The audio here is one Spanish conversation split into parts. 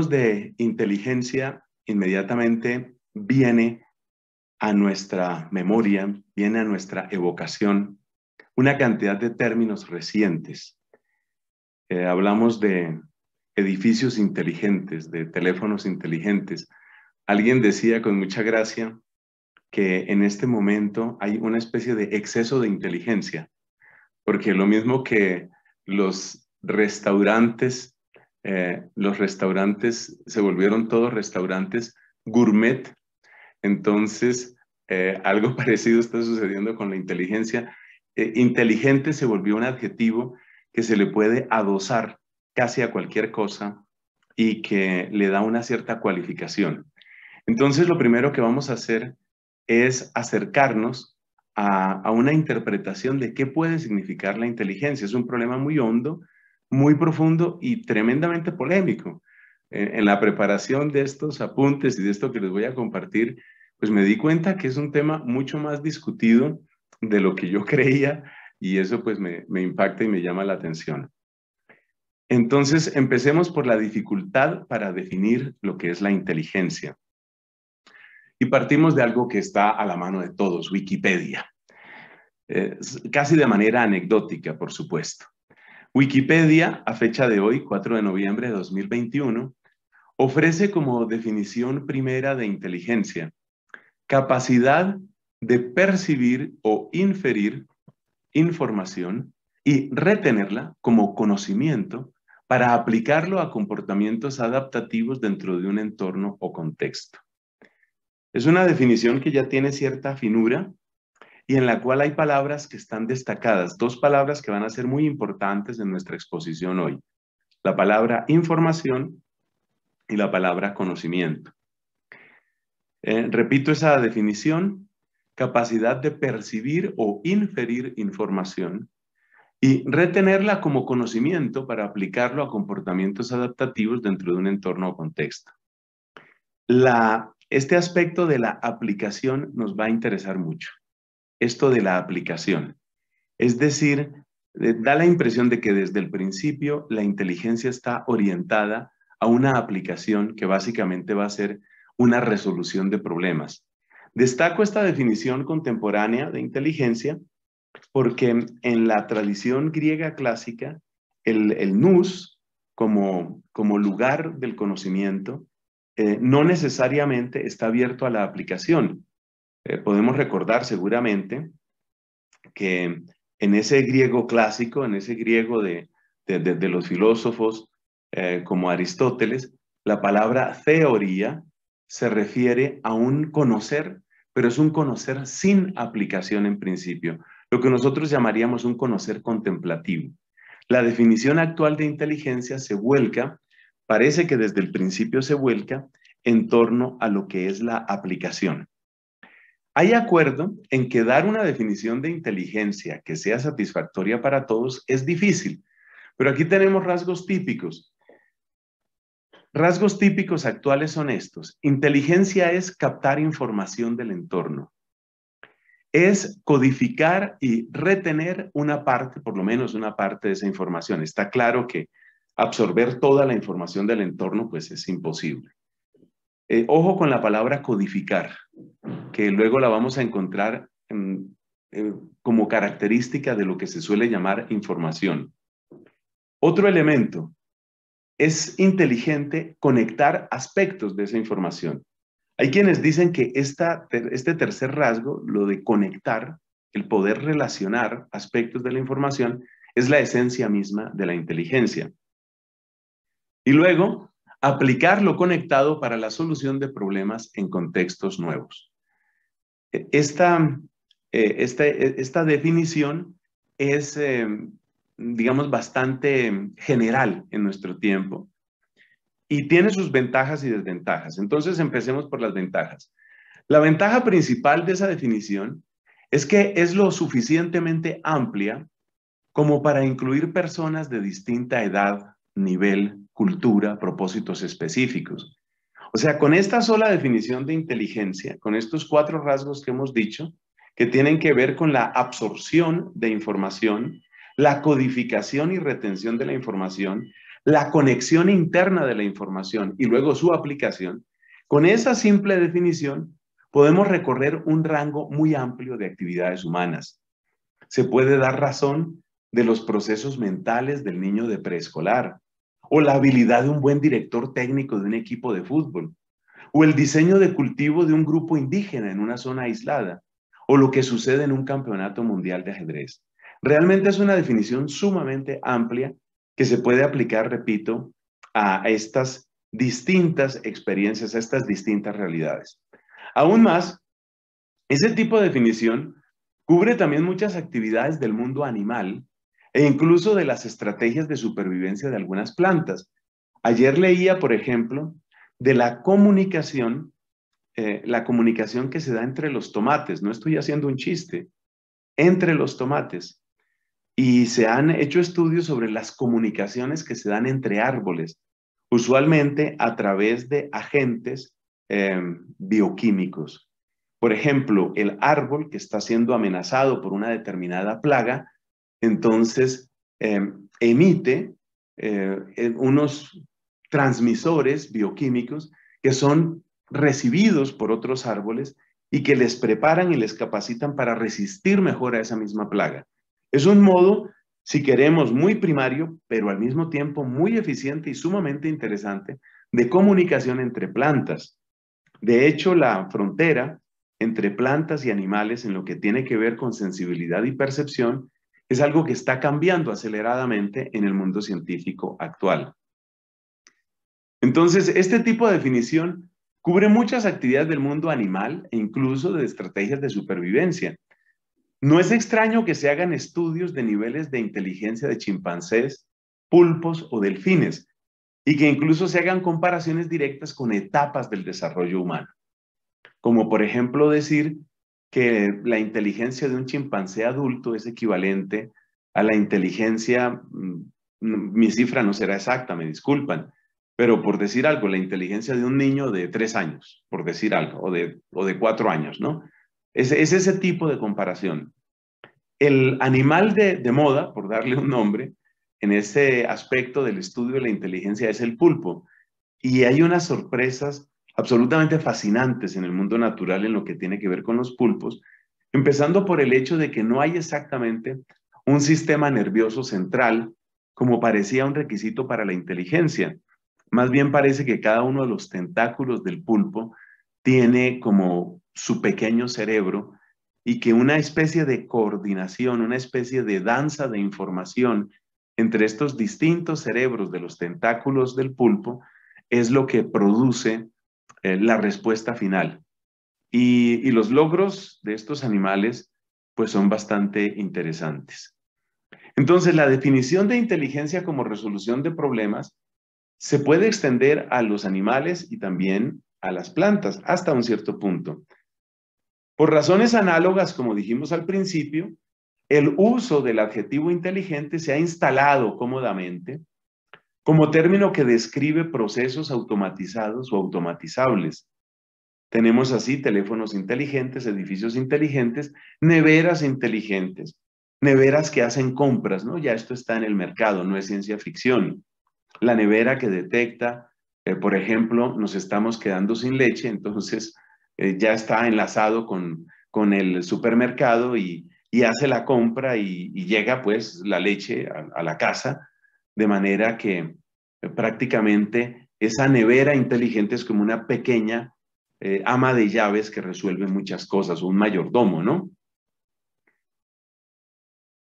de inteligencia, inmediatamente viene a nuestra memoria, viene a nuestra evocación una cantidad de términos recientes. Eh, hablamos de edificios inteligentes, de teléfonos inteligentes. Alguien decía con mucha gracia que en este momento hay una especie de exceso de inteligencia, porque lo mismo que los restaurantes eh, los restaurantes se volvieron todos restaurantes gourmet. Entonces, eh, algo parecido está sucediendo con la inteligencia. Eh, inteligente se volvió un adjetivo que se le puede adosar casi a cualquier cosa y que le da una cierta cualificación. Entonces, lo primero que vamos a hacer es acercarnos a una interpretación de qué puede significar la inteligencia. Es un problema muy hondo muy profundo y tremendamente polémico. En, la preparación de estos apuntes y de esto que les voy a compartir, pues me di cuenta que es un tema mucho más discutido de lo que yo creía y eso pues me, impacta y me llama la atención. Entonces, empecemos por la dificultad para definir lo que es la inteligencia. Y partimos de algo que está a la mano de todos, Wikipedia. Eh, casi de manera anecdótica, por supuesto. Wikipedia, a fecha de hoy, 4 de noviembre de 2021, ofrece como definición primera de inteligencia capacidad de percibir o inferir información y retenerla como conocimiento para aplicarlo a comportamientos adaptativos dentro de un entorno o contexto. Es una definición que ya tiene cierta finura y en la cual hay palabras que están destacadas, dos palabras que van a ser muy importantes en nuestra exposición hoy. La palabra información y la palabra conocimiento. Eh, repito esa definición, capacidad de percibir o inferir información y retenerla como conocimiento para aplicarlo a comportamientos adaptativos dentro de un entorno o contexto. este aspecto de la aplicación nos va a interesar mucho esto de la aplicación. Es decir, eh, da la impresión de que desde el principio la inteligencia está orientada a una aplicación que básicamente va a ser una resolución de problemas. Destaco esta definición contemporánea de inteligencia porque en la tradición griega clásica, el, el nous como, lugar del conocimiento eh, no necesariamente está abierto a la aplicación, eh, podemos recordar seguramente que en ese griego clásico, en ese griego de, los filósofos eh, como Aristóteles, la palabra teoría se refiere a un conocer, pero es un conocer sin aplicación en principio, lo que nosotros llamaríamos un conocer contemplativo. La definición actual de inteligencia se vuelca, parece que desde el principio se vuelca, en torno a lo que es la aplicación. Hay acuerdo en que dar una definición de inteligencia que sea satisfactoria para todos es difícil, pero aquí tenemos rasgos típicos. Rasgos típicos actuales son estos. Inteligencia es captar información del entorno. Es codificar y retener una parte, por lo menos una parte de esa información. Está claro que absorber toda la información del entorno pues es imposible. Eh, ojo con la palabra codificar, que luego la vamos a encontrar eh, como característica de lo que se suele llamar información. Otro elemento, es inteligente conectar aspectos de esa información. Hay quienes dicen que este tercer rasgo, lo de conectar, el poder relacionar aspectos de la información, es la esencia misma de la inteligencia. Y luego, aplicar lo conectado para la solución de problemas en contextos nuevos. E, esta, e, este, e, esta, definición es, eh, digamos, bastante general en nuestro tiempo y tiene sus ventajas y desventajas. Entonces, empecemos por las ventajas. La ventaja principal de esa definición es que es lo suficientemente amplia como para incluir personas de distinta edad, nivel, cultura, propósitos específicos. O sea, con esta sola definición de inteligencia, con estos cuatro rasgos que hemos dicho, que tienen que ver con la absorción de información, la codificación y retención de la información, la conexión interna de la información y luego su aplicación, con esa simple definición podemos recorrer un rango muy amplio de actividades humanas. Se puede dar razón de los procesos mentales del niño de preescolar, o la habilidad de un buen director técnico de un equipo de fútbol, o el diseño de cultivo de un grupo indígena en una zona aislada, o lo que sucede en un campeonato mundial de ajedrez. Realmente es una definición sumamente amplia que se puede aplicar, repito, a estas distintas experiencias, a estas distintas realidades. Aún más, ese tipo de definición cubre también muchas actividades del mundo animal e incluso de las estrategias de supervivencia de algunas plantas. Ayer leía, por ejemplo, de la comunicación, eh, la comunicación que se da entre los tomates, no estoy haciendo un chiste, entre los tomates. Y se han hecho estudios sobre las comunicaciones que se dan entre árboles, usualmente a través de agentes em, bioquímicos. Por ejemplo, el árbol que está siendo amenazado por una determinada plaga entonces, em, emite eh, unos transmisores bioquímicos que son recibidos por otros árboles y que les preparan y les capacitan para resistir mejor a esa misma plaga. Es un modo, si queremos, muy primario, pero al mismo tiempo muy eficiente y sumamente interesante de comunicación entre plantas. De hecho, la frontera entre plantas y animales en lo que tiene que ver con sensibilidad y percepción es algo que está cambiando aceleradamente en el mundo científico actual. Entonces, este tipo de definición cubre muchas actividades del mundo animal e incluso de estrategias de supervivencia. No es extraño que se hagan estudios de niveles de inteligencia de chimpancés, pulpos o delfines, y que incluso se hagan comparaciones directas con etapas del desarrollo humano. Como por ejemplo decir que la inteligencia de un chimpancé adulto es equivalente a la inteligencia, mm, mm, mi cifra no será exacta, me disculpan, pero por decir algo, la inteligencia de un niño de tres años, por decir algo, o de, o de cuatro años, ¿no? Es, ese tipo de comparación. El animal de, de moda, por darle un nombre, en ese aspecto del estudio de la inteligencia es el pulpo. Y hay unas sorpresas absolutamente fascinantes en el mundo natural en lo que tiene que ver con los pulpos, empezando por el hecho de que no hay exactamente un sistema nervioso central como parecía un requisito para la inteligencia. Más bien parece que cada uno de los tentáculos del pulpo tiene como su pequeño cerebro y que una especie de coordinación, una especie de danza de información entre estos distintos cerebros de los tentáculos del pulpo es lo que produce eh, la respuesta final. Y, y los logros de estos animales pues son bastante interesantes. Entonces, la definición de inteligencia como resolución de problemas se puede extender a los animales y también a las plantas hasta un cierto punto. Por razones análogas, como dijimos al principio, el uso del adjetivo inteligente se ha instalado cómodamente como término que describe procesos automatizados o automatizables. Tenemos así teléfonos inteligentes, edificios inteligentes, neveras inteligentes, neveras que hacen compras, ¿no? Ya esto está en el mercado, no es ciencia ficción. La nevera que detecta, eh, por ejemplo, nos estamos quedando sin leche, entonces eh, ya está enlazado con, el supermercado y, hace la compra y, llega pues la leche a la casa de manera que prácticamente esa nevera inteligente es como una pequeña eh, ama de llaves que resuelve muchas cosas, un mayordomo, ¿no?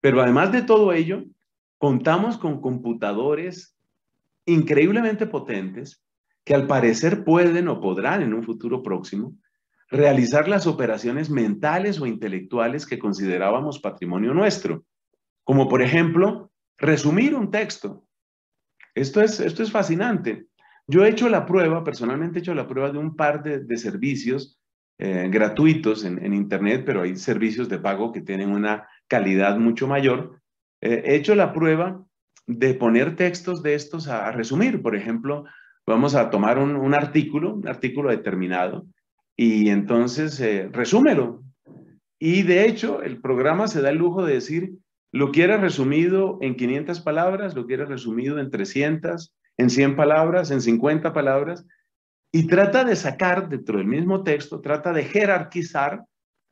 Pero además de todo ello, contamos con computadores increíblemente potentes que al parecer pueden o podrán en un futuro próximo realizar las operaciones mentales o intelectuales que considerábamos patrimonio nuestro, como por ejemplo resumir un texto. Esto es, esto es fascinante. Yo he hecho la prueba, personalmente he hecho la prueba de un par de, servicios eh, gratuitos en, Internet, pero hay servicios de pago que tienen una calidad mucho mayor. Eh, he hecho la prueba de poner textos de estos a, resumir. Por ejemplo, vamos a tomar un, artículo, un artículo determinado, y entonces eh, resúmelo. Y de hecho, el programa se da el lujo de decir, ¿Lo quiere resumido en 500 palabras? ¿Lo quiere resumido en 300? ¿En 100 palabras? ¿En 50 palabras? Y trata de sacar dentro del mismo texto, trata de jerarquizar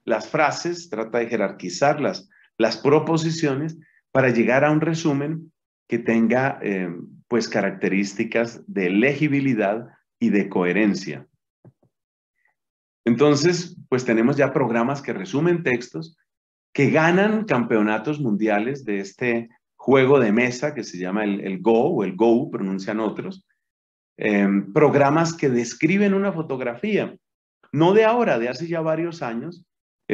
las frases, trata de jerarquizar las, proposiciones para llegar a un resumen que tenga eh, pues características de legibilidad y de coherencia. Entonces, pues tenemos ya programas que resumen textos que ganan campeonatos mundiales de este juego de mesa que se llama el, Go o el Go, pronuncian otros, em, programas que describen una fotografía, no de ahora, de hace ya varios años.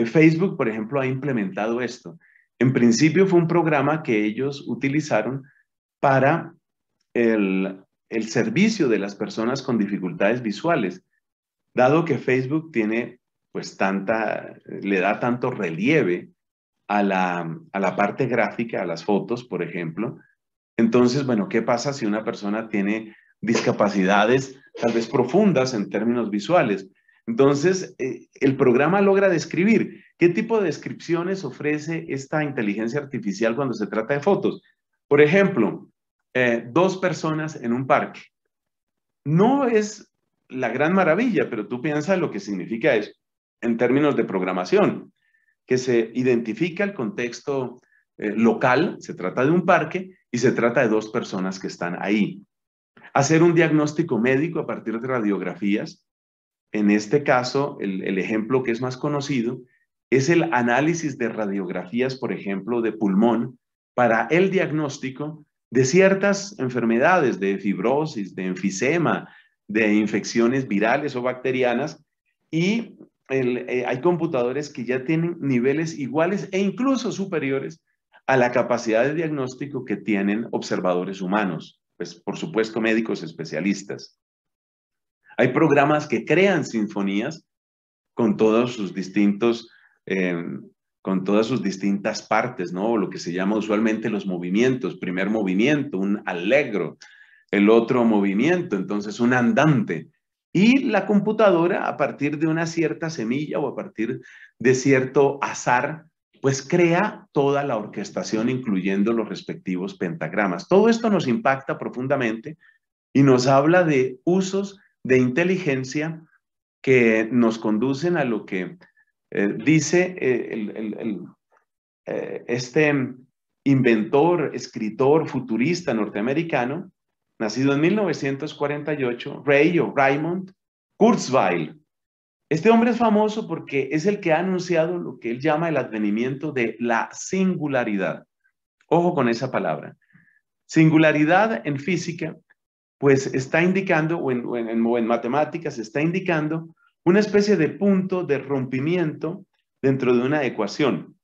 Facebook, por ejemplo, ha implementado esto. En principio fue un programa que ellos utilizaron para el, el servicio de las personas con dificultades visuales, dado que Facebook tiene pues tanta, le da tanto relieve a la, parte gráfica, a las fotos, por ejemplo. Entonces, bueno, ¿qué pasa si una persona tiene discapacidades tal vez profundas en términos visuales? Entonces, eh, el programa logra describir qué tipo de descripciones ofrece esta inteligencia artificial cuando se trata de fotos. Por ejemplo, eh, dos personas en un parque. No es la gran maravilla, pero tú piensas lo que significa eso en términos de programación que se identifica el contexto eh, local, se trata de un parque y se trata de dos personas que están ahí. Hacer un diagnóstico médico a partir de radiografías. En este caso, el, el ejemplo que es más conocido es el análisis de radiografías, por ejemplo, de pulmón para el diagnóstico de ciertas enfermedades, de fibrosis, de enfisema, de infecciones virales o bacterianas, y eh, hay computadores que ya tienen niveles iguales e incluso superiores a la capacidad de diagnóstico que tienen observadores humanos, pues por supuesto médicos especialistas. Hay programas que crean sinfonías con todos sus distintos, eh, con todas sus distintas partes, ¿no? Lo que se llama usualmente los movimientos, primer movimiento, un alegro, el otro movimiento, entonces un andante, y la computadora, a partir de una cierta semilla o a partir de cierto azar, pues crea toda la orquestación, incluyendo los respectivos pentagramas. Todo esto nos impacta profundamente y nos habla de usos de inteligencia que nos conducen a lo que eh, dice eh, eh, este inventor, escritor, futurista norteamericano, nacido en 1948, Ray o Raymond Kurzweil. Este hombre es famoso porque es el que ha anunciado lo que él llama el advenimiento de la singularidad. Ojo con esa palabra. Singularidad en física, pues está indicando, o en, matemáticas, está indicando una especie de punto de rompimiento dentro de una ecuación.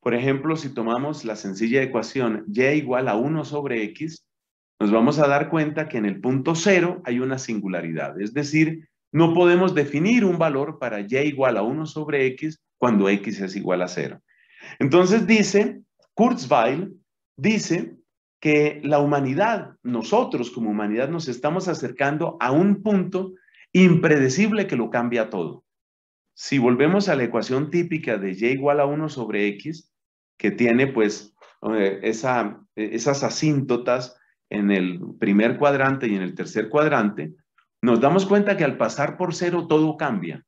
Por ejemplo, si tomamos la sencilla ecuación y igual a 1 sobre x, nos vamos a dar cuenta que en el punto cero hay una singularidad, es decir, no podemos definir un valor para y igual a 1 sobre x cuando x es igual a 0. Entonces dice, Kurzweil dice que la humanidad, nosotros como humanidad nos estamos acercando a un punto impredecible que lo cambia todo. Si volvemos a la ecuación típica de y igual a 1 sobre x, que tiene pues eh, eh, esas asíntotas en el primer cuadrante y en el tercer cuadrante, nos damos cuenta que al pasar por cero todo cambia,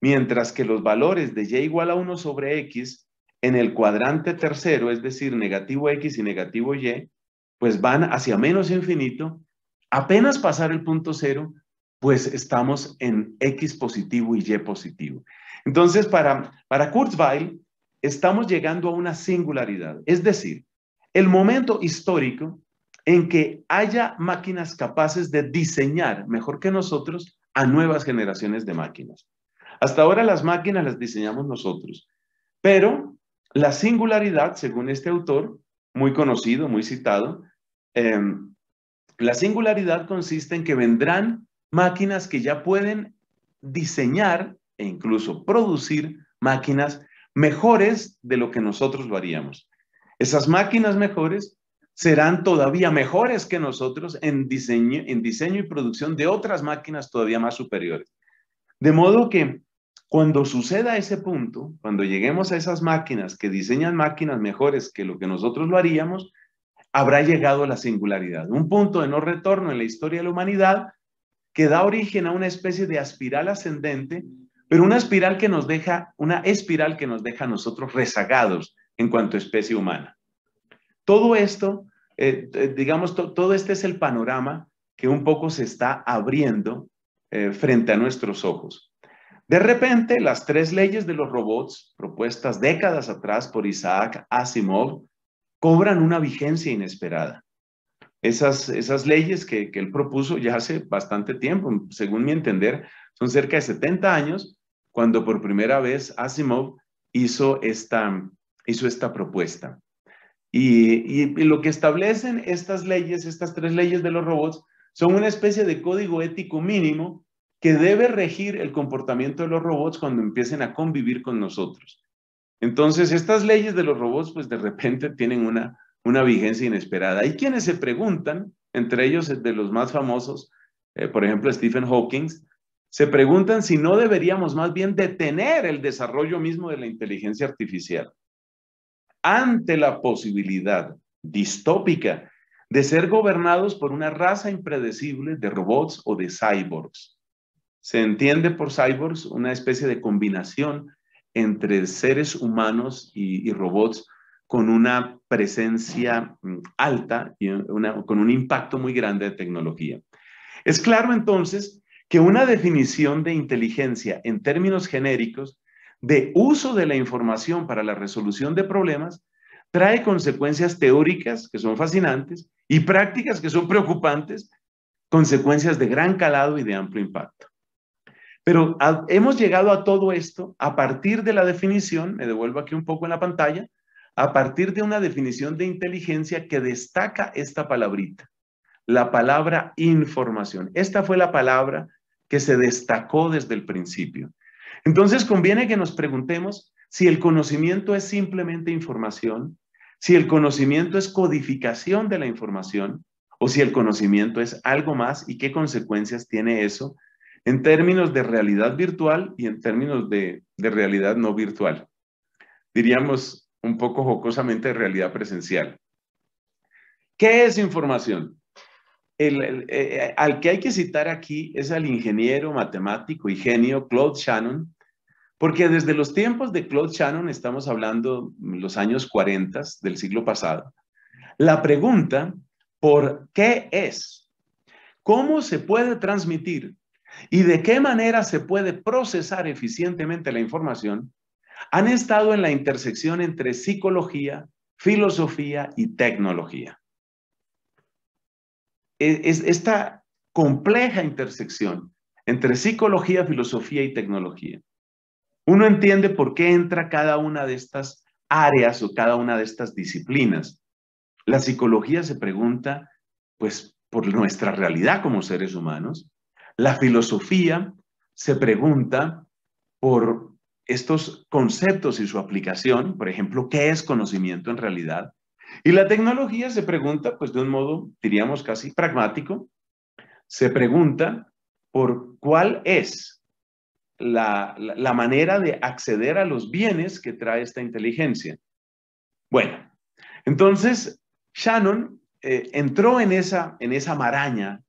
mientras que los valores de y igual a 1 sobre x en el cuadrante tercero, es decir, negativo x y negativo y, pues van hacia menos infinito, apenas pasar el punto cero, pues estamos en x positivo y y positivo. Entonces, para, para Kurzweil, estamos llegando a una singularidad, es decir, el momento histórico en que haya máquinas capaces de diseñar mejor que nosotros a nuevas generaciones de máquinas. Hasta ahora las máquinas las diseñamos nosotros, pero la singularidad, según este autor, muy conocido, muy citado, em, la singularidad consiste en que vendrán máquinas que ya pueden diseñar e incluso producir máquinas mejores de lo que nosotros lo haríamos. Esas máquinas mejores serán todavía mejores que nosotros en diseño, en diseño y producción de otras máquinas todavía más superiores. De modo que cuando suceda ese punto, cuando lleguemos a esas máquinas que diseñan máquinas mejores que lo que nosotros lo haríamos, habrá llegado la singularidad, un punto de no retorno en la historia de la humanidad que da origen a una especie de espiral ascendente, pero una espiral que nos deja, una espiral que nos deja a nosotros rezagados en cuanto a especie humana. Todo esto, eh, eh, digamos, todo este es el panorama que un poco se está abriendo eh, frente a nuestros ojos. De repente, las tres leyes de los robots, propuestas décadas atrás por Isaac Asimov, cobran una vigencia inesperada. Esas, leyes que, que él propuso ya hace bastante tiempo, según mi entender, son cerca de 70 años, cuando por primera vez Asimov hizo esta, hizo esta propuesta. Y, lo que establecen estas leyes, estas tres leyes de los robots, son una especie de código ético mínimo que debe regir el comportamiento de los robots cuando empiecen a convivir con nosotros. Entonces, estas leyes de los robots, pues de repente tienen una, vigencia inesperada. Hay quienes se preguntan, entre ellos de los más famosos, eh, por ejemplo, Stephen Hawking, se preguntan si no deberíamos más bien detener el desarrollo mismo de la inteligencia artificial ante la posibilidad distópica de ser gobernados por una raza impredecible de robots o de cyborgs. Se entiende por cyborgs una especie de combinación entre seres humanos y, robots con una presencia mm, alta y con un impacto muy grande de tecnología. Es claro entonces que una definición de inteligencia en términos genéricos de uso de la información para la resolución de problemas trae consecuencias teóricas que son fascinantes y prácticas que son preocupantes, consecuencias de gran calado y de amplio impacto. Pero ah, hemos llegado a todo esto a partir de la definición, me devuelvo aquí un poco en la pantalla, a partir de una definición de inteligencia que destaca esta palabrita, la palabra información. Esta fue la palabra que se destacó desde el principio. Entonces conviene que nos preguntemos si el conocimiento es simplemente información, si el conocimiento es codificación de la información o si el conocimiento es algo más y qué consecuencias tiene eso en términos de realidad virtual y en términos de, realidad no virtual. Diríamos un poco jocosamente realidad presencial. ¿Qué es información? Eh, eh, al que hay que citar aquí es al ingeniero matemático y genio Claude Shannon, porque desde los tiempos de Claude Shannon, estamos hablando los años 40 del siglo pasado, la pregunta por qué es, cómo se puede transmitir y de qué manera se puede procesar eficientemente la información, han estado en la intersección entre psicología, filosofía y tecnología. E, esta compleja intersección entre psicología, filosofía y tecnología uno entiende por qué entra cada una de estas áreas o cada una de estas disciplinas. La psicología se pregunta, pues, por nuestra realidad como seres humanos. La filosofía se pregunta por estos conceptos y su aplicación, por ejemplo, ¿qué es conocimiento en realidad? Y la tecnología se pregunta, pues de un modo, diríamos casi pragmático, se pregunta por cuál es la, manera de acceder a los bienes que trae esta inteligencia. Bueno, entonces Shannon eh, entró en esa, en esa maraña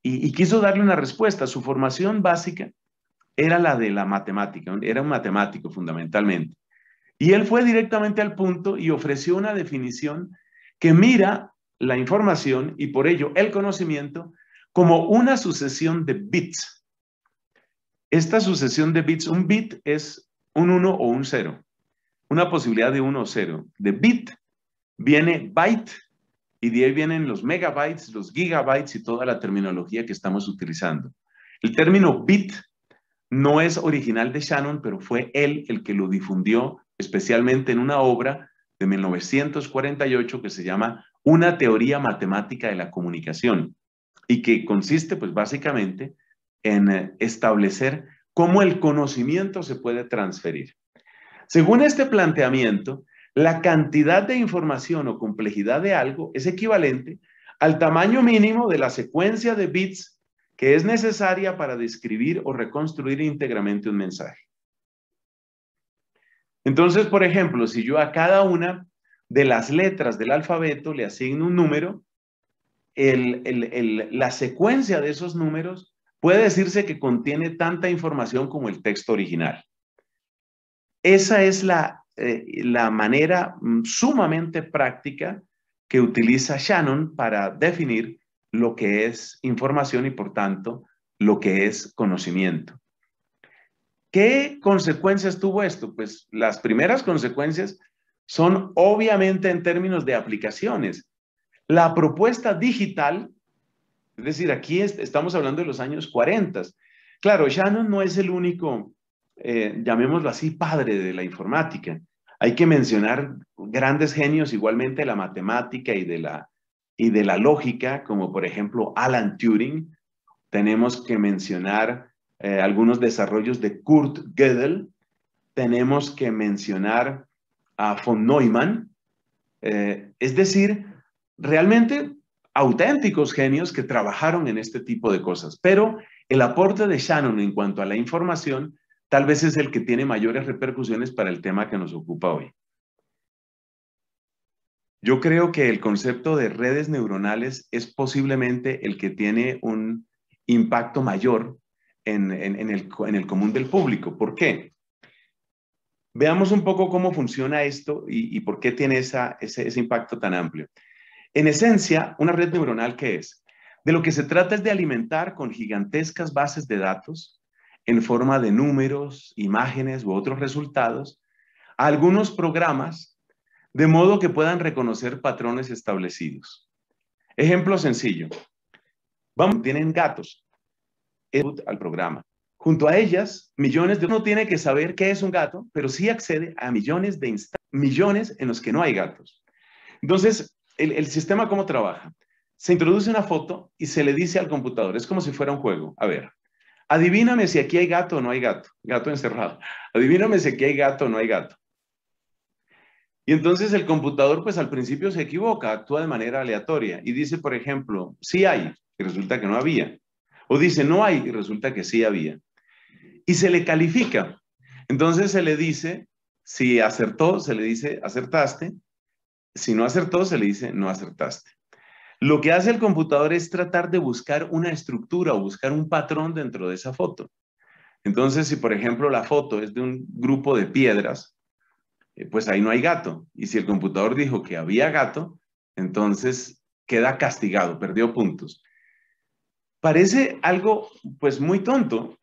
y, quiso darle una respuesta. Su formación básica era la de la matemática, era un matemático fundamentalmente. Y él fue directamente al punto y ofreció una definición que mira la información y por ello el conocimiento como una sucesión de bits. Esta sucesión de bits, un bit es un 1 o un 0, una posibilidad de 1 o 0. De bit viene byte y de ahí vienen los megabytes, los gigabytes y toda la terminología que estamos utilizando. El término bit no es original de Shannon, pero fue él el que lo difundió especialmente en una obra de 1948 que se llama Una teoría matemática de la comunicación y que consiste pues básicamente en eh, establecer cómo el conocimiento se puede transferir. Según este planteamiento, la cantidad de información o complejidad de algo es equivalente al tamaño mínimo de la secuencia de bits que es necesaria para describir o reconstruir íntegramente un mensaje. Entonces, por ejemplo, si yo a cada una de las letras del alfabeto le asigno un número, la secuencia de esos números puede decirse que contiene tanta información como el texto original. Esa es la, eh, manera mm, sumamente práctica que utiliza Shannon para definir lo que es información y por tanto lo que es conocimiento. ¿Qué consecuencias tuvo esto? Pues las primeras consecuencias son obviamente en términos de aplicaciones. La propuesta digital es decir, aquí estamos hablando de los años 40. Claro, Shannon no es el único, eh, llamémoslo así, padre de la informática. Hay que mencionar grandes genios igualmente de la matemática y de la, y de la lógica, como por ejemplo Alan Turing. Tenemos que mencionar eh, algunos desarrollos de Kurt Gödel. Tenemos que mencionar a von Neumann. Eh, es decir, realmente auténticos genios que trabajaron en este tipo de cosas. Pero el aporte de Shannon en cuanto a la información tal vez es el que tiene mayores repercusiones para el tema que nos ocupa hoy. Yo creo que el concepto de redes neuronales es posiblemente el que tiene un impacto mayor en, el, común del público. ¿Por qué? Veamos un poco cómo funciona esto y, por qué tiene ese impacto tan amplio. En esencia, una red neuronal que es, de lo que se trata es de alimentar con gigantescas bases de datos en forma de números, imágenes u otros resultados a algunos programas de modo que puedan reconocer patrones establecidos. Ejemplo sencillo. Vamos, tienen gatos al programa. Junto a ellas, millones de uno tiene que saber qué es un gato, pero sí accede a millones de millones en los que no hay gatos. Entonces, el, sistema cómo trabaja. Se introduce una foto y se le dice al computador, es como si fuera un juego. A ver, adivíname si aquí hay gato o no hay gato, gato encerrado. Adivíname si aquí hay gato o no hay gato. Y entonces el computador, pues al principio se equivoca, actúa de manera aleatoria y dice, por ejemplo, sí hay, y resulta que no había. O dice, no hay, y resulta que sí había. Y se le califica. Entonces se le dice, si acertó, se le dice, acertaste. Si no acertó, se le dice no acertaste. Lo que hace el computador es tratar de buscar una estructura o buscar un patrón dentro de esa foto. Entonces, si por ejemplo la foto es de un grupo de piedras, eh, pues ahí no hay gato. Y si el computador dijo que había gato, entonces queda castigado, perdió puntos. Parece algo pues muy tonto.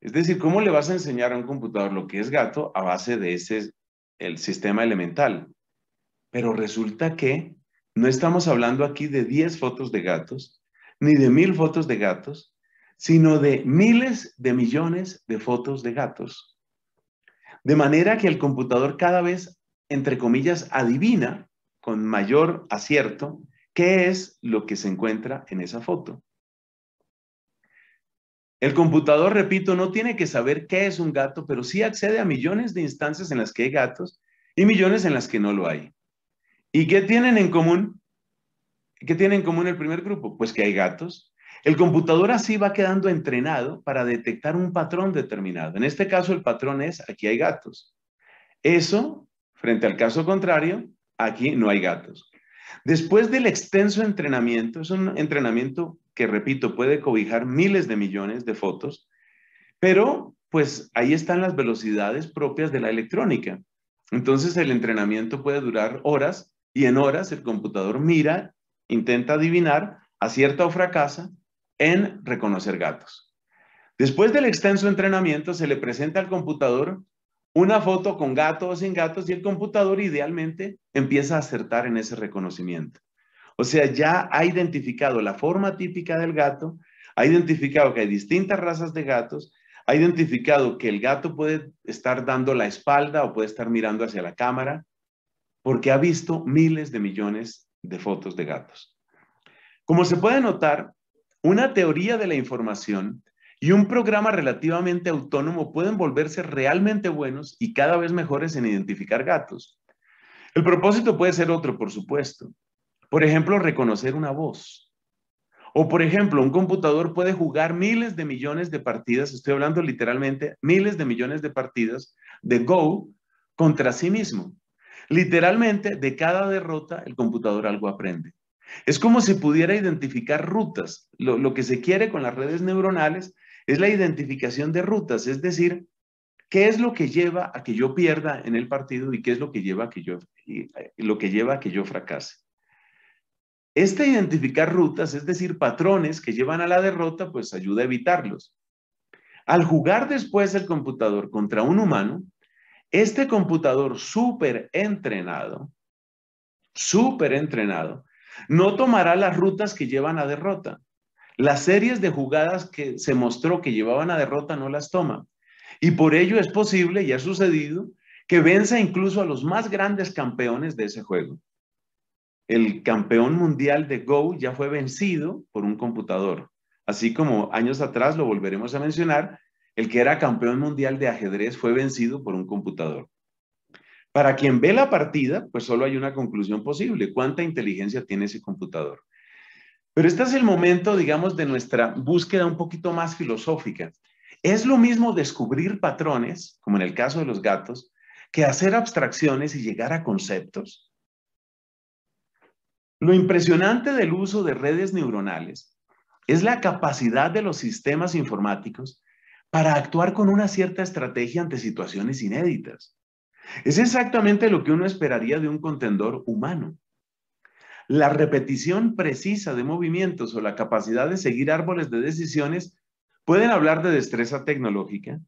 Es decir, ¿cómo le vas a enseñar a un computador lo que es gato a base de ese, el sistema elemental? Pero resulta que no estamos hablando aquí de 10 fotos de gatos, ni de mil fotos de gatos, sino de miles de millones de fotos de gatos. De manera que el computador cada vez, entre comillas, adivina con mayor acierto qué es lo que se encuentra en esa foto. El computador, repito, no tiene que saber qué es un gato, pero sí accede a millones de instancias en las que hay gatos y millones en las que no lo hay. ¿Y qué tienen en común? ¿Qué tienen en común el primer grupo? Pues que hay gatos. El computador así va quedando entrenado para detectar un patrón determinado. En este caso el patrón es aquí hay gatos. Eso, frente al caso contrario, aquí no hay gatos. Después del extenso entrenamiento, es un entrenamiento que, repito, puede cobijar miles de millones de fotos, pero pues ahí están las velocidades propias de la electrónica. Entonces el entrenamiento puede durar horas y en horas el computador mira, intenta adivinar, acierta o fracasa en reconocer gatos. Después del extenso entrenamiento se le presenta al computador una foto con gato o sin gatos y el computador idealmente empieza a acertar en ese reconocimiento. O sea, ya ha identificado la forma típica del gato, ha identificado que hay distintas razas de gatos, ha identificado que el gato puede estar dando la espalda o puede estar mirando hacia la cámara, porque ha visto miles de millones de fotos de gatos. Como se puede notar, una teoría de la información y un programa relativamente autónomo pueden volverse realmente buenos y cada vez mejores en identificar gatos. El propósito puede ser otro, por supuesto. Por ejemplo, reconocer una voz. O, por ejemplo, un computador puede jugar miles de millones de partidas, estoy hablando literalmente, miles de millones de partidas de Go contra sí mismo. Literalmente, de cada derrota, el computador algo aprende. Es como si pudiera identificar rutas. Lo, que se quiere con las redes neuronales es la identificación de rutas, es decir, qué es lo que lleva a que yo pierda en el partido y qué es lo que lleva a que yo, eh, lo que lleva a que yo fracase. Este identificar rutas, es decir, patrones que llevan a la derrota, pues ayuda a evitarlos. Al jugar después el computador contra un humano, este computador súper entrenado, súper entrenado, no tomará las rutas que llevan a derrota. Las series de jugadas que se mostró que llevaban a derrota no las toma. Y por ello es posible, y ha sucedido, que venza incluso a los más grandes campeones de ese juego. El campeón mundial de Go ya fue vencido por un computador, así como años atrás lo volveremos a mencionar, el que era campeón mundial de ajedrez fue vencido por un computador. Para quien ve la partida, pues solo hay una conclusión posible, cuánta inteligencia tiene ese computador. Pero este es el momento, digamos, de nuestra búsqueda un poquito más filosófica. Es lo mismo descubrir patrones, como en el caso de los gatos, que hacer abstracciones y llegar a conceptos. Lo impresionante del uso de redes neuronales es la capacidad de los sistemas informáticos para actuar con una cierta estrategia ante situaciones inéditas. Es exactamente lo que uno esperaría de un contendor humano. La repetición precisa de movimientos o la capacidad de seguir árboles de decisiones pueden hablar de destreza tecnológica,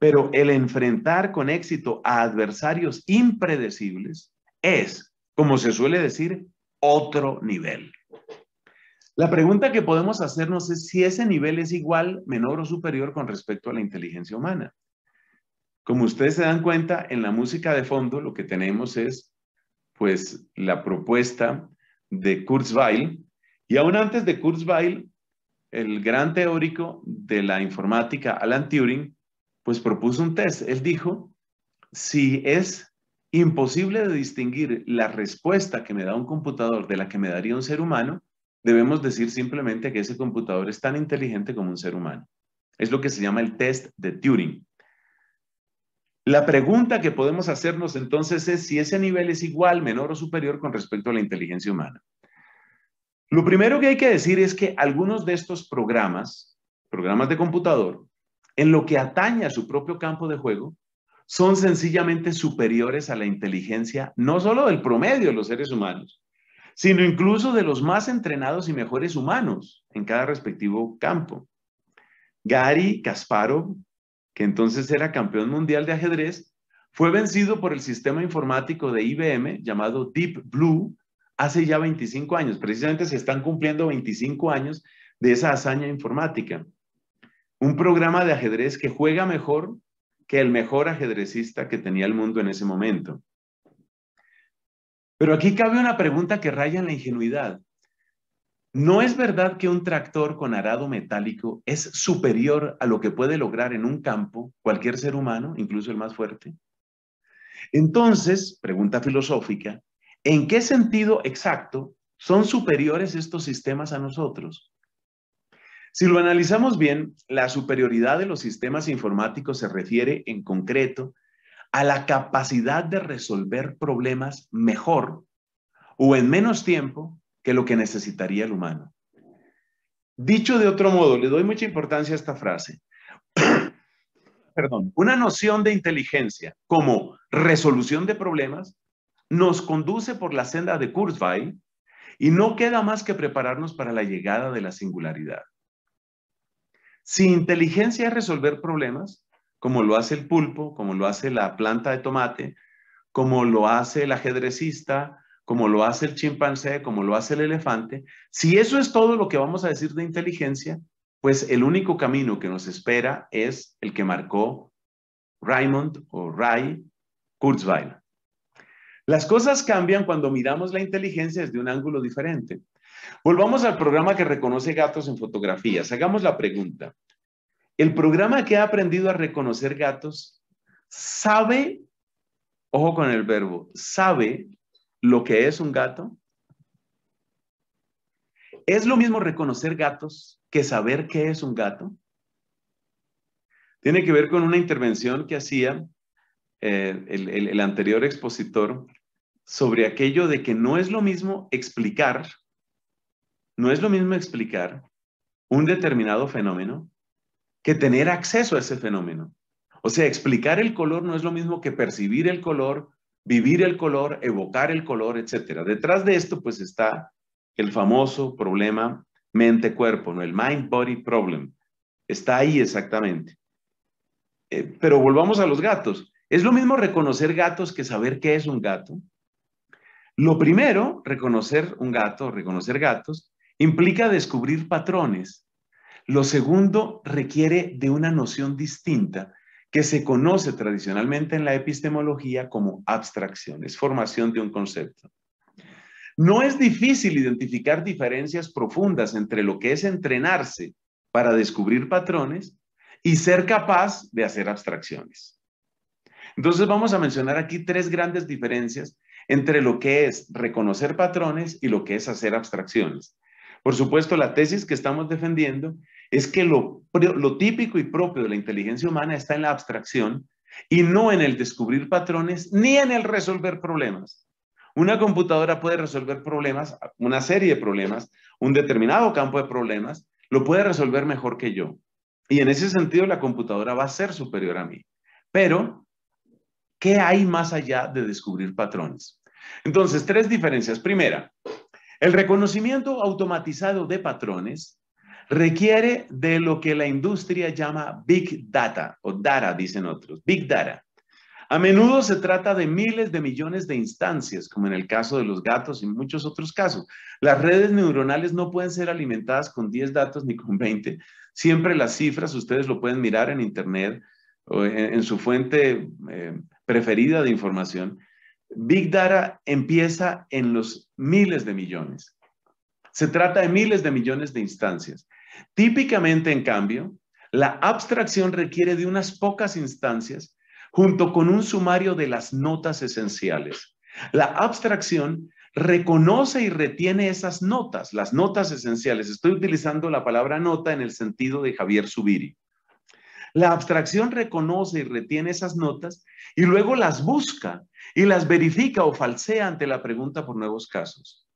pero el enfrentar con éxito a adversarios impredecibles es, como se suele decir, otro nivel. La pregunta que podemos hacernos es si ese nivel es igual, menor o superior con respecto a la inteligencia humana. Como ustedes se dan cuenta, en la música de fondo lo que tenemos es pues la propuesta de Kurzweil y aún antes de Kurzweil, el gran teórico de la informática Alan Turing pues propuso un test. Él dijo, si es imposible de distinguir la respuesta que me da un computador de la que me daría un ser humano, debemos decir simplemente que ese computador es tan inteligente como un ser humano. Es lo que se llama el test de Turing. La pregunta que podemos hacernos entonces es si ese nivel es igual, menor o superior con respecto a la inteligencia humana. Lo primero que hay que decir es que algunos de estos programas, programas de computador, en lo que atañe a su propio campo de juego, son sencillamente superiores a la inteligencia no solo del promedio de los seres humanos, sino incluso de los más entrenados y mejores humanos en cada respectivo campo. Gary Kasparov, que entonces era campeón mundial de ajedrez, fue vencido por el sistema informático de IBM llamado Deep Blue hace ya 25 años. Precisamente se están cumpliendo 25 años de esa hazaña informática. Un programa de ajedrez que juega mejor que el mejor ajedrecista que tenía el mundo en ese momento. Pero aquí cabe una pregunta que raya en la ingenuidad. ¿No es verdad que un tractor con arado metálico es superior a lo que puede lograr en un campo cualquier ser humano, incluso el más fuerte? Entonces, pregunta filosófica, ¿en qué sentido exacto son superiores estos sistemas a nosotros? Si lo analizamos bien, la superioridad de los sistemas informáticos se refiere en concreto a la capacidad de resolver problemas mejor o en menos tiempo que lo que necesitaría el humano. Dicho de otro modo, le doy mucha importancia a esta frase. Perdón, una noción de inteligencia como resolución de problemas nos conduce por la senda de Kurzweil y no queda más que prepararnos para la llegada de la singularidad. Si inteligencia es resolver problemas, como lo hace el pulpo, como lo hace la planta de tomate, como lo hace el ajedrecista, como lo hace el chimpancé, como lo hace el elefante, si eso es todo lo que vamos a decir de inteligencia, pues el único camino que nos espera es el que marcó Raymond o Ray Kurzweil. Las cosas cambian cuando miramos la inteligencia desde un ángulo diferente. Volvamos al programa que reconoce gatos en fotografías. Hagamos la pregunta. El programa que ha aprendido a reconocer gatos sabe, ojo con el verbo, sabe lo que es un gato. ¿Es lo mismo reconocer gatos que saber qué es un gato? Tiene que ver con una intervención que hacía eh, el, el anterior expositor sobre aquello de que no es lo mismo explicar, no es lo mismo explicar un determinado fenómeno que tener acceso a ese fenómeno. O sea, explicar el color no es lo mismo que percibir el color, vivir el color, evocar el color, etc. Detrás de esto, pues está el famoso problema mente-cuerpo, el mind-body problem. Está ahí exactamente. Eh, pero volvamos a los gatos. Es lo mismo reconocer gatos que saber qué es un gato. Lo primero, reconocer un gato, reconocer gatos, implica descubrir patrones lo segundo requiere de una noción distinta que se conoce tradicionalmente en la epistemología como abstracción, es formación de un concepto. No es difícil identificar diferencias profundas entre lo que es entrenarse para descubrir patrones y ser capaz de hacer abstracciones. Entonces vamos a mencionar aquí tres grandes diferencias entre lo que es reconocer patrones y lo que es hacer abstracciones. Por supuesto, la tesis que estamos defendiendo es que lo, típico y propio de la inteligencia humana está en la abstracción y no en el descubrir patrones ni en el resolver problemas. Una computadora puede resolver problemas, una serie de problemas, un determinado campo de problemas, lo puede resolver mejor que yo. Y en ese sentido la computadora va a ser superior a mí. Pero, ¿qué hay más allá de descubrir patrones? Entonces, tres diferencias. Primera, el reconocimiento automatizado de patrones requiere de lo que la industria llama Big Data, o Data, dicen otros, Big Data. A menudo se trata de miles de millones de instancias, como en el caso de los gatos y muchos otros casos. Las redes neuronales no pueden ser alimentadas con 10 datos ni con 20. Siempre las cifras, ustedes lo pueden mirar en Internet o en, su fuente eh, preferida de información, Big Data empieza en los miles de millones. Se trata de miles de millones de instancias. Típicamente, en cambio, la abstracción requiere de unas pocas instancias junto con un sumario de las notas esenciales. La abstracción reconoce y retiene esas notas, las notas esenciales. Estoy utilizando la palabra nota en el sentido de Javier Subiri. La abstracción reconoce y retiene esas notas y luego las busca y las verifica o falsea ante la pregunta por nuevos casos.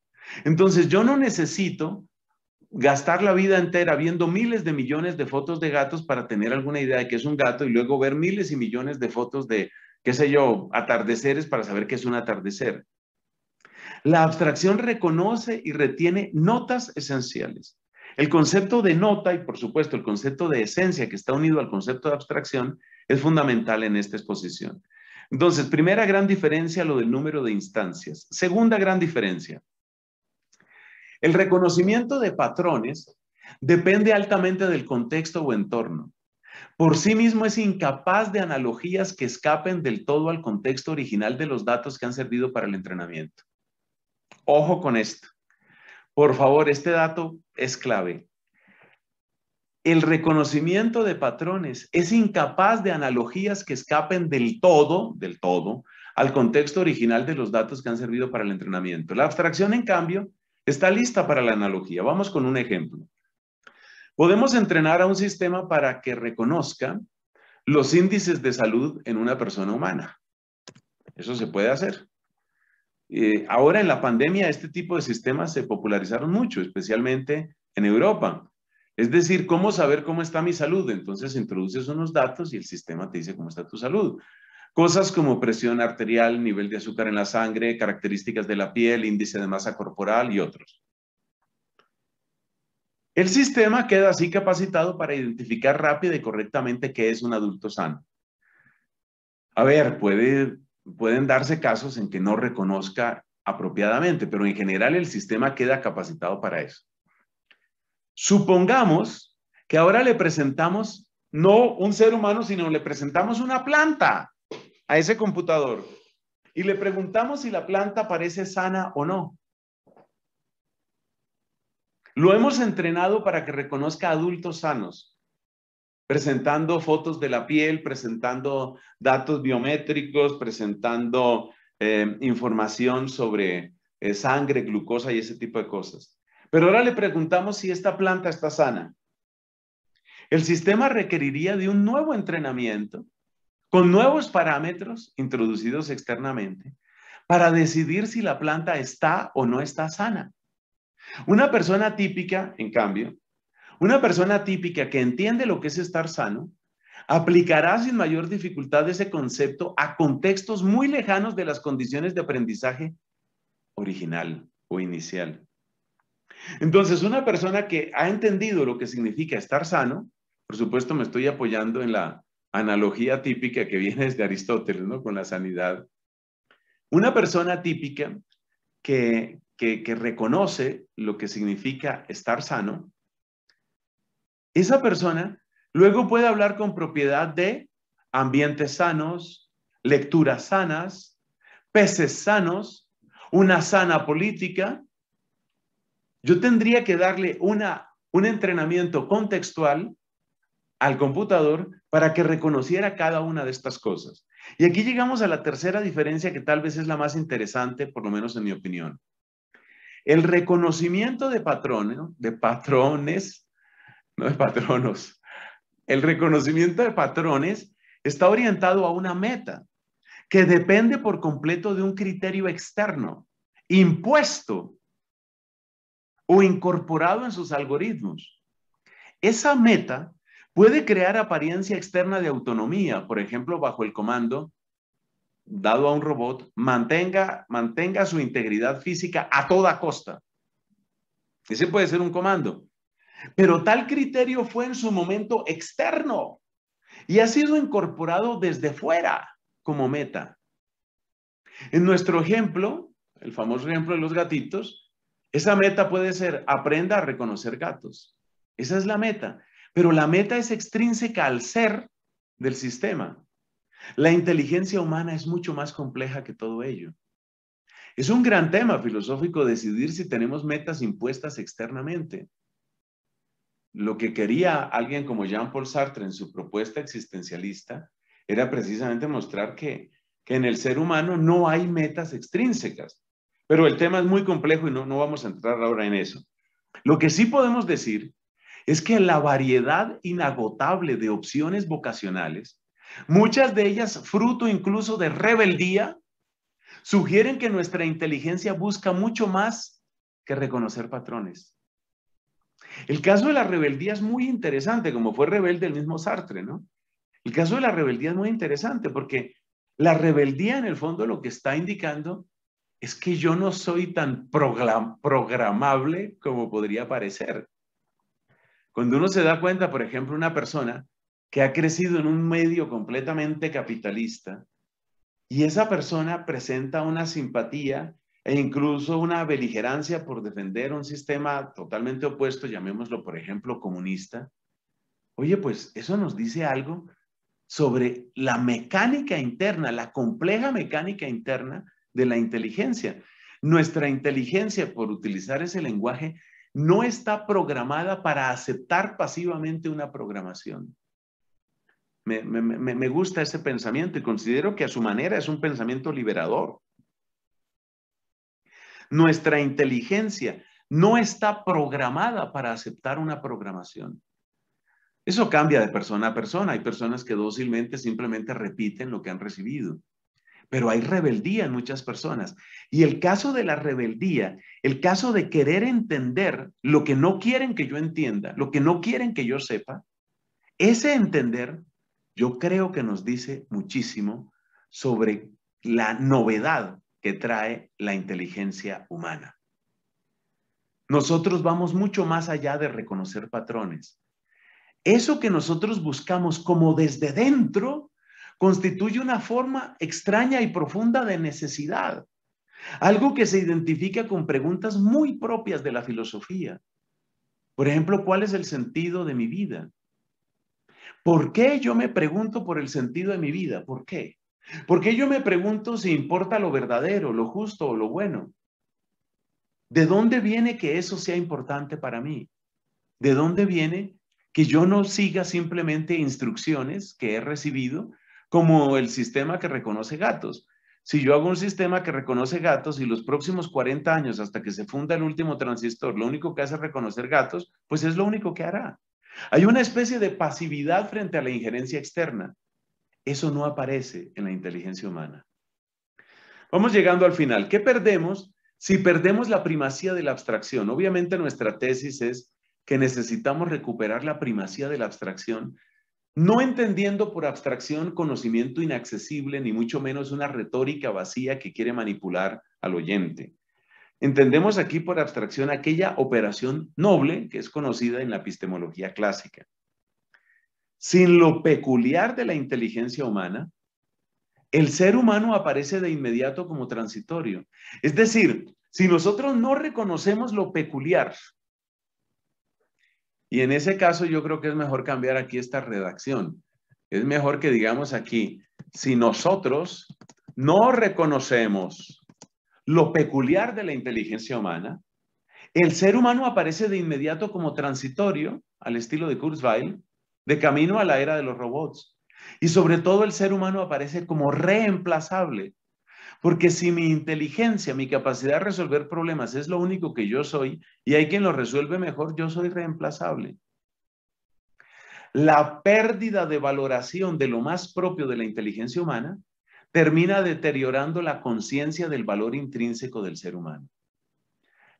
Entonces yo no necesito gastar la vida entera viendo miles de millones de fotos de gatos para tener alguna idea de que es un gato y luego ver miles y millones de fotos de, qué sé yo, atardeceres para saber qué es un atardecer. La abstracción reconoce y retiene notas esenciales. El concepto de nota y, por supuesto, el concepto de esencia que está unido al concepto de abstracción es fundamental en esta exposición. Entonces, primera gran diferencia, lo del número de instancias. Segunda gran diferencia, el reconocimiento de patrones depende altamente del contexto o entorno. Por sí mismo es incapaz de analogías que escapen del todo al contexto original de los datos que han servido para el entrenamiento. Ojo con esto. Por favor, este dato es clave. El reconocimiento de patrones es incapaz de analogías que escapen del todo, del todo, al contexto original de los datos que han servido para el entrenamiento. La abstracción, en cambio, está lista para la analogía. Vamos con un ejemplo. Podemos entrenar a un sistema para que reconozca los índices de salud en una persona humana. Eso se puede hacer. Eh, ahora en la pandemia este tipo de sistemas se popularizaron mucho, especialmente en Europa. Es decir, ¿cómo saber cómo está mi salud? Entonces introduces unos datos y el sistema te dice cómo está tu salud. Cosas como presión arterial, nivel de azúcar en la sangre, características de la piel, índice de masa corporal y otros. El sistema queda así capacitado para identificar rápido y correctamente qué es un adulto sano. A ver, puede pueden darse casos en que no reconozca apropiadamente, pero en general el sistema queda capacitado para eso. Supongamos que ahora le presentamos no un ser humano, sino le presentamos una planta a ese computador y le preguntamos si la planta parece sana o no. Lo hemos entrenado para que reconozca adultos sanos, presentando fotos de la piel, presentando datos biométricos, presentando eh, información sobre eh, sangre, glucosa y ese tipo de cosas. Pero ahora le preguntamos si esta planta está sana. El sistema requeriría de un nuevo entrenamiento con nuevos parámetros introducidos externamente para decidir si la planta está o no está sana. Una persona típica, en cambio, una persona típica que entiende lo que es estar sano aplicará sin mayor dificultad ese concepto a contextos muy lejanos de las condiciones de aprendizaje original o inicial. Entonces, una persona que ha entendido lo que significa estar sano, por supuesto me estoy apoyando en la analogía típica que viene desde Aristóteles, ¿no? Con la sanidad. Una persona típica que, que reconoce lo que significa estar sano, esa persona luego puede hablar con propiedad de ambientes sanos, lecturas sanas, peces sanos, una sana política. Yo tendría que darle una, un entrenamiento contextual al computador para que reconociera cada una de estas cosas. Y aquí llegamos a la tercera diferencia que tal vez es la más interesante, por lo menos en mi opinión. El reconocimiento de patrones, de patrones no de patronos. El reconocimiento de patrones está orientado a una meta que depende por completo de un criterio externo, impuesto o incorporado en sus algoritmos. Esa meta puede crear apariencia externa de autonomía, por ejemplo, bajo el comando dado a un robot, mantenga, mantenga su integridad física a toda costa. Ese puede ser un comando. Pero tal criterio fue en su momento externo y ha sido incorporado desde fuera como meta. En nuestro ejemplo, el famoso ejemplo de los gatitos, esa meta puede ser aprenda a reconocer gatos. Esa es la meta. Pero la meta es extrínseca al ser del sistema. La inteligencia humana es mucho más compleja que todo ello. Es un gran tema filosófico decidir si tenemos metas impuestas externamente. Lo que quería alguien como Jean-Paul Sartre en su propuesta existencialista era precisamente mostrar que, que en el ser humano no hay metas extrínsecas. Pero el tema es muy complejo y no, no vamos a entrar ahora en eso. Lo que sí podemos decir es que la variedad inagotable de opciones vocacionales, muchas de ellas fruto incluso de rebeldía, sugieren que nuestra inteligencia busca mucho más que reconocer patrones. El caso de la rebeldía es muy interesante, como fue rebelde el mismo Sartre, ¿no? El caso de la rebeldía es muy interesante porque la rebeldía en el fondo lo que está indicando es que yo no soy tan programable como podría parecer. Cuando uno se da cuenta, por ejemplo, una persona que ha crecido en un medio completamente capitalista y esa persona presenta una simpatía e incluso una beligerancia por defender un sistema totalmente opuesto, llamémoslo por ejemplo comunista, oye, pues eso nos dice algo sobre la mecánica interna, la compleja mecánica interna de la inteligencia. Nuestra inteligencia, por utilizar ese lenguaje, no está programada para aceptar pasivamente una programación. Me, me, gusta ese pensamiento y considero que a su manera es un pensamiento liberador. Nuestra inteligencia no está programada para aceptar una programación. Eso cambia de persona a persona. Hay personas que dócilmente simplemente repiten lo que han recibido. Pero hay rebeldía en muchas personas. Y el caso de la rebeldía, el caso de querer entender lo que no quieren que yo entienda, lo que no quieren que yo sepa, ese entender yo creo que nos dice muchísimo sobre la novedad que trae la inteligencia humana. Nosotros vamos mucho más allá de reconocer patrones. Eso que nosotros buscamos como desde dentro constituye una forma extraña y profunda de necesidad, algo que se identifica con preguntas muy propias de la filosofía. Por ejemplo, ¿cuál es el sentido de mi vida? ¿Por qué yo me pregunto por el sentido de mi vida? ¿Por qué? Porque yo me pregunto si importa lo verdadero, lo justo o lo bueno. ¿De dónde viene que eso sea importante para mí? ¿De dónde viene que yo no siga simplemente instrucciones que he recibido como el sistema que reconoce gatos? Si yo hago un sistema que reconoce gatos y los próximos 40 años hasta que se funda el último transistor, lo único que hace es reconocer gatos, pues es lo único que hará. Hay una especie de pasividad frente a la injerencia externa. Eso no aparece en la inteligencia humana. Vamos llegando al final. ¿Qué perdemos si perdemos la primacía de la abstracción? Obviamente nuestra tesis es que necesitamos recuperar la primacía de la abstracción, no entendiendo por abstracción conocimiento inaccesible, ni mucho menos una retórica vacía que quiere manipular al oyente. Entendemos aquí por abstracción aquella operación noble que es conocida en la epistemología clásica sin lo peculiar de la inteligencia humana, el ser humano aparece de inmediato como transitorio. Es decir, si nosotros no reconocemos lo peculiar, y en ese caso yo creo que es mejor cambiar aquí esta redacción, es mejor que digamos aquí, si nosotros no reconocemos lo peculiar de la inteligencia humana, el ser humano aparece de inmediato como transitorio, al estilo de Kurzweil, de camino a la era de los robots. Y sobre todo el ser humano aparece como reemplazable, porque si mi inteligencia, mi capacidad de resolver problemas es lo único que yo soy y hay quien lo resuelve mejor, yo soy reemplazable. La pérdida de valoración de lo más propio de la inteligencia humana termina deteriorando la conciencia del valor intrínseco del ser humano.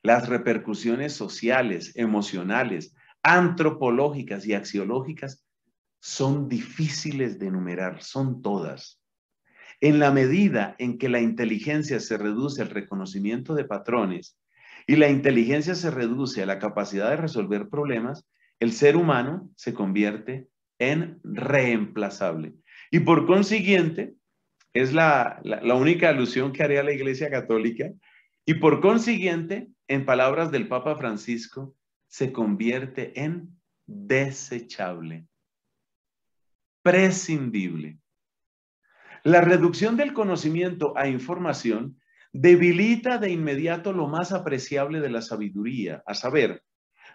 Las repercusiones sociales, emocionales, antropológicas y axiológicas son difíciles de enumerar, son todas. En la medida en que la inteligencia se reduce al reconocimiento de patrones y la inteligencia se reduce a la capacidad de resolver problemas, el ser humano se convierte en reemplazable. Y por consiguiente, es la, única alusión que haría la Iglesia Católica, y por consiguiente, en palabras del Papa Francisco, se convierte en desechable, prescindible. La reducción del conocimiento a información debilita de inmediato lo más apreciable de la sabiduría, a saber,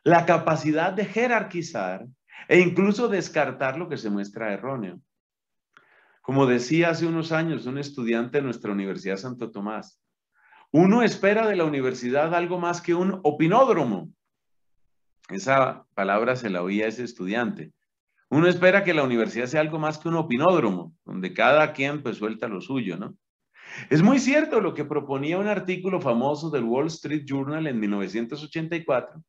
la capacidad de jerarquizar e incluso descartar lo que se muestra erróneo. Como decía hace unos años un estudiante de nuestra Universidad Santo Tomás, uno espera de la universidad algo más que un opinódromo, esa palabra se la oía ese estudiante. Uno espera que la universidad sea algo más que un opinódromo, donde cada quien pues suelta lo suyo, ¿no? Es muy cierto lo que proponía un artículo famoso del Wall Street Journal en 1984,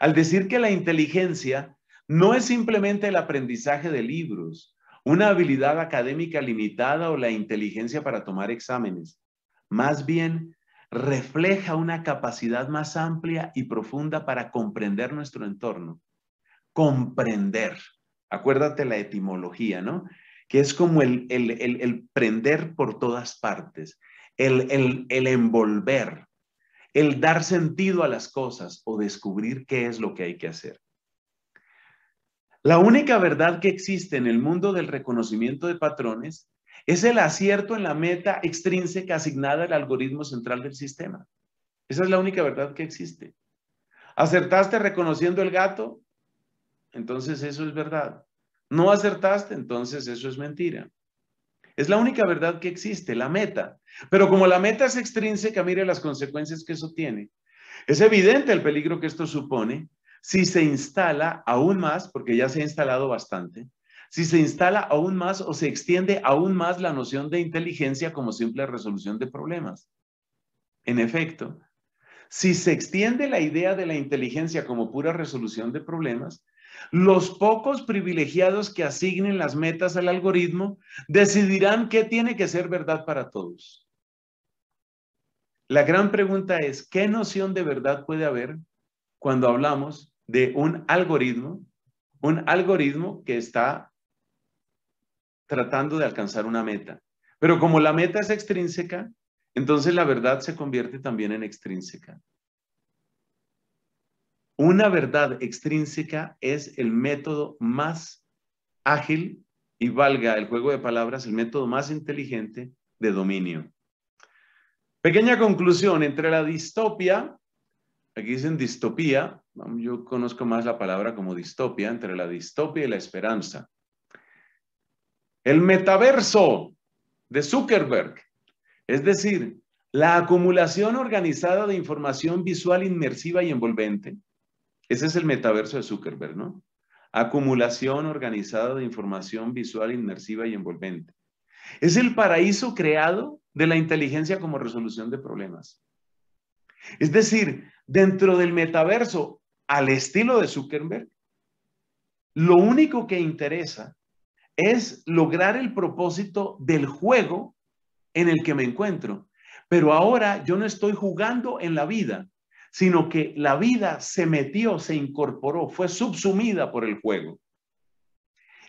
al decir que la inteligencia no es simplemente el aprendizaje de libros, una habilidad académica limitada o la inteligencia para tomar exámenes. Más bien, refleja una capacidad más amplia y profunda para comprender nuestro entorno. Comprender. Acuérdate la etimología, ¿no? Que es como el, el, el, prender por todas partes, el, el envolver, el dar sentido a las cosas o descubrir qué es lo que hay que hacer. La única verdad que existe en el mundo del reconocimiento de patrones es el acierto en la meta extrínseca asignada al algoritmo central del sistema. Esa es la única verdad que existe. ¿Acertaste reconociendo el gato? Entonces eso es verdad. No acertaste, entonces eso es mentira. Es la única verdad que existe, la meta. Pero como la meta es extrínseca, mire las consecuencias que eso tiene. Es evidente el peligro que esto supone si se instala aún más, porque ya se ha instalado bastante, si se instala aún más o se extiende aún más la noción de inteligencia como simple resolución de problemas. En efecto, si se extiende la idea de la inteligencia como pura resolución de problemas, los pocos privilegiados que asignen las metas al algoritmo decidirán qué tiene que ser verdad para todos. La gran pregunta es, ¿qué noción de verdad puede haber cuando hablamos de un algoritmo? Un algoritmo que está tratando de alcanzar una meta. Pero como la meta es extrínseca, entonces la verdad se convierte también en extrínseca. Una verdad extrínseca es el método más ágil y valga el juego de palabras, el método más inteligente de dominio. Pequeña conclusión entre la distopia, aquí dicen distopía, yo conozco más la palabra como distopia, entre la distopia y la esperanza el metaverso de Zuckerberg, es decir, la acumulación organizada de información visual inmersiva y envolvente. Ese es el metaverso de Zuckerberg, ¿no? Acumulación organizada de información visual inmersiva y envolvente. Es el paraíso creado de la inteligencia como resolución de problemas. Es decir, dentro del metaverso, al estilo de Zuckerberg, lo único que interesa es lograr el propósito del juego en el que me encuentro. Pero ahora yo no estoy jugando en la vida, sino que la vida se metió, se incorporó, fue subsumida por el juego.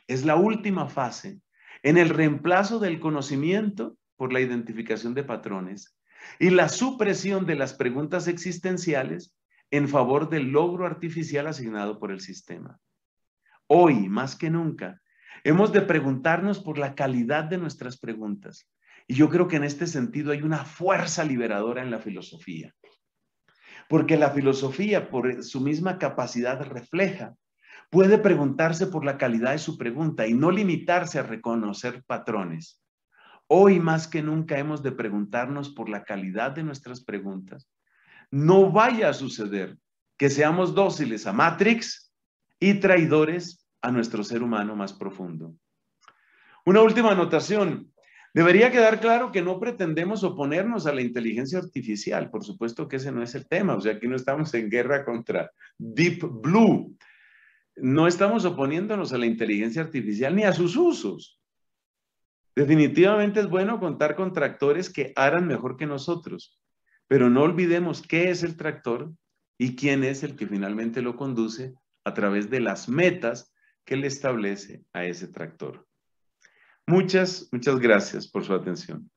Es la última fase en el reemplazo del conocimiento por la identificación de patrones y la supresión de las preguntas existenciales en favor del logro artificial asignado por el sistema. Hoy, más que nunca, Hemos de preguntarnos por la calidad de nuestras preguntas. Y yo creo que en este sentido hay una fuerza liberadora en la filosofía. Porque la filosofía, por su misma capacidad refleja, puede preguntarse por la calidad de su pregunta y no limitarse a reconocer patrones. Hoy más que nunca hemos de preguntarnos por la calidad de nuestras preguntas. No vaya a suceder que seamos dóciles a Matrix y traidores a nuestro ser humano más profundo. Una última anotación. Debería quedar claro que no pretendemos oponernos a la inteligencia artificial. Por supuesto que ese no es el tema. O sea, aquí no estamos en guerra contra Deep Blue. No estamos oponiéndonos a la inteligencia artificial ni a sus usos. Definitivamente es bueno contar con tractores que harán mejor que nosotros, pero no olvidemos qué es el tractor y quién es el que finalmente lo conduce a través de las metas que le establece a ese tractor. Muchas, muchas gracias por su atención.